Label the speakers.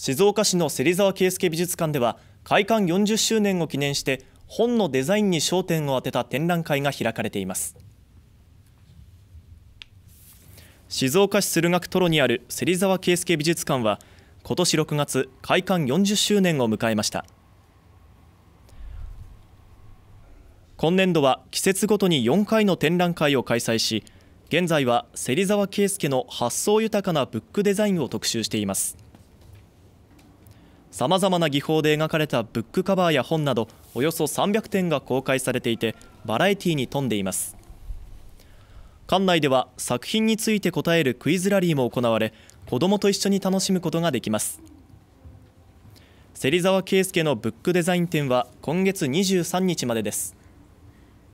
Speaker 1: 静岡市の芹沢圭介美術館では開館40周年を記念して本のデザインに焦点を当てた展覧会が開かれています静岡市駿河区トロにある芹沢圭介美術館は今年6月開館40周年を迎えました今年度は季節ごとに4回の展覧会を開催し現在は芹沢圭介の発想豊かなブックデザインを特集していますさまざまな技法で描かれたブックカバーや本などおよそ300点が公開されていてバラエティに富んでいます館内では作品について答えるクイズラリーも行われ子どもと一緒に楽しむことができます芹沢圭介のブックデザイン展は今月23日までです